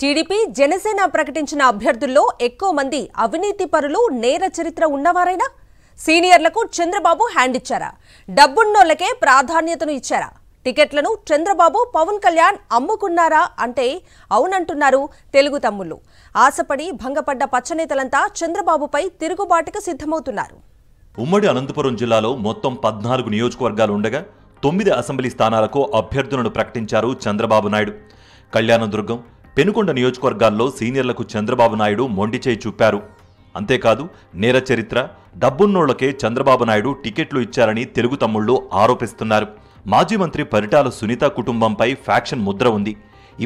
TDP Janasena ప్రకటించిన అభ్యర్థుల్లో ఎక్కువ మంది అవినీతి పరులు నేర చరిత్ర ఉన్నవారైనా సీనియర్లకు చంద్రబాబు హ్యాండ్ ఇచ్చారా డబ్బున్నోళ్లకే ప్రాధాన్యతను ఇచ్చారా టికెట్లను చంద్రబాబు పవన్ కళ్యాణ్ అమ్ముకున్నారా అంటే అవునంటున్నారు తెలుగు తమ్ముళ్ళు ఆశపడి భంగపడ్డ పచ్చనేతలంతా చంద్రబాబుపై తిరుగుబాటుకు సిద్ధమవుతున్నారు ఉమ్మడి అనంతపురం జిల్లాలో మొత్తం పద్నాలుగు నియోజకవర్గాలు ఉండగా తొమ్మిది అసెంబ్లీ స్థానాలకు అభ్యర్థులను ప్రకటించారు చంద్రబాబు నాయుడు కళ్యాణదుర్గం పెనుకొండ నియోజకవర్గాల్లో సీనియర్లకు చంద్రబాబు నాయుడు మొండిచేయి చూపారు అంతేకాదు నేర చరిత్ర డబ్బున్నోళ్లకే చంద్రబాబు నాయుడు టికెట్లు ఇచ్చారని తెలుగు తమ్ముళ్లు ఆరోపిస్తున్నారు మాజీ మంత్రి పరిటాల సునీత కుటుంబంపై ఫ్యాక్షన్ ముద్ర ఉంది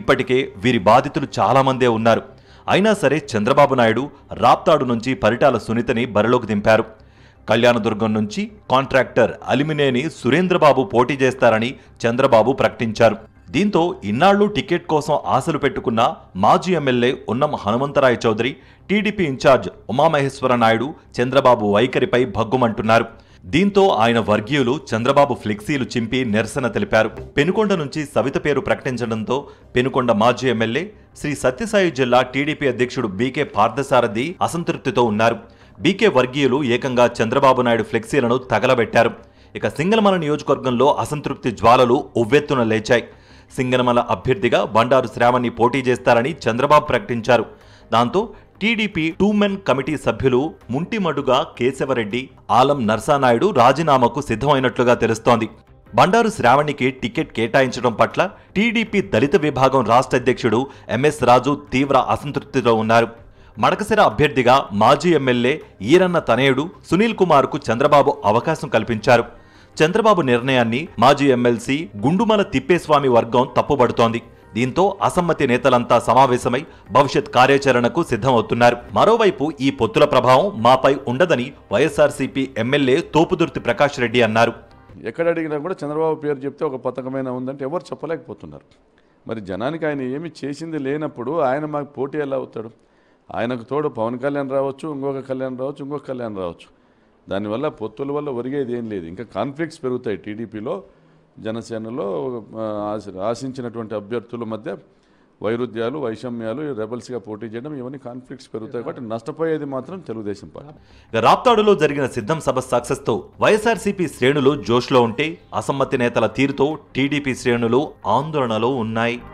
ఇప్పటికే వీరి బాధితులు చాలామందే ఉన్నారు అయినా సరే చంద్రబాబు నాయుడు రాప్తాడు నుంచి పరిటాల సునీతని బరిలోకి దింపారు కళ్యాణదుర్గం నుంచి కాంట్రాక్టర్ అలిమినేని సురేంద్రబాబు పోటీ చేస్తారని చంద్రబాబు ప్రకటించారు దీంతో ఇన్నాళ్లు టికెట్ కోసం ఆశలు పెట్టుకున్న మాజీ MLA Unnam Hanumantharaya Chowdary TDP incharge Umamaheswara Naidu Chandrababu వైఖరిపై భగ్గుమంటున్నారు దీంతో ఆయన వర్గీయులు చంద్రబాబు ఫ్లెక్సీలు చింపి నిరసన తెలిపారు పెనుకొండ నుంచి సవిత పేరు ప్రకటించడంతో పెనుకొండ మాజీ ఎమ్మెల్యే శ్రీ సత్యసాయి జిల్లా టీడీపీ అధ్యక్షుడు బీకే పార్థసారథి అసంతృప్తితో ఉన్నారు బీకే వర్గీయులు ఏకంగా చంద్రబాబు నాయుడు ఫ్లెక్సీలను తగలబెట్టారు ఇక సింగల్మల నియోజకవర్గంలో అసంతృప్తి జ్వాలలు ఉవ్వెత్తున లేచాయి సింగనమల అభ్యర్థిగా బండారు శ్రావణి పోటీ చేస్తారని చంద్రబాబు ప్రకటించారు దాంతో టీడీపీ టూమెన్ కమిటీ సభ్యులు ముంటిమడుగా కేశవరెడ్డి ఆలం నర్సానాయుడు రాజీనామాకు సిద్ధమైనట్లుగా తెలుస్తోంది బండారు శ్రావణికి టికెట్ కేటాయించడం పట్ల టీడీపీ దళిత విభాగం రాష్ట్ర అధ్యక్షుడు ఎంఎస్ రాజు తీవ్ర అసంతృప్తితో ఉన్నారు మడకసిర అభ్యర్థిగా మాజీ ఎమ్మెల్యే ఈరన్న తనయుడు సునీల్ కుమార్కు చంద్రబాబు అవకాశం కల్పించారు చంద్రబాబు నిర్ణయాన్ని మాజీ ఎమ్మెల్సీ గుండుమల తిప్పేస్వామి వర్గం తప్పుబడుతోంది దీంతో అసమ్మతి నేతలంతా సమావేశమై భవిష్యత్ కార్యాచరణకు సిద్ధమవుతున్నారు మరోవైపు ఈ పొత్తుల ప్రభావం మాపై ఉండదని వైఎస్ఆర్సీపీ ఎమ్మెల్యే తోపుదుర్తి ప్రకాష్ రెడ్డి అన్నారు ఎక్కడ అడిగినా కూడా చంద్రబాబు పేరు చెప్తే ఒక పథకమైన ఉందంటే ఎవరు చెప్పలేకపోతున్నారు మరి జనానికి ఆయన ఏమి చేసింది లేనప్పుడు ఆయన మాకు పోటీ ఎలా అవుతాడు ఆయనకు తోడు పవన్ కళ్యాణ్ రావచ్చు ఇంకొక కళ్యాణ్ రావచ్చు ఇంకొక కళ్యాణ్ రావచ్చు దానివల్ల పొత్తుల వల్ల ఒరిగేది ఏం లేదు ఇంకా కాన్ఫ్లిక్ట్స్ పెరుగుతాయి టీడీపీలో జనసేనలో ఆశించినటువంటి అభ్యర్థుల మధ్య వైరుధ్యాలు వైషమ్యాలు రెబల్స్గా పోటీ చేయడం ఇవన్నీ కాన్ఫ్లిక్ట్స్ పెరుగుతాయి కాబట్టి నష్టపోయేది మాత్రం తెలుగుదేశం పార్టీ రాప్తాడులో జరిగిన సిద్ధం సభ సక్సెస్తో వైఎస్ఆర్సీపీ శ్రేణులు జోష్లో ఉంటే అసమ్మతి నేతల తీరుతో టీడీపీ శ్రేణులు ఆందోళనలో ఉన్నాయి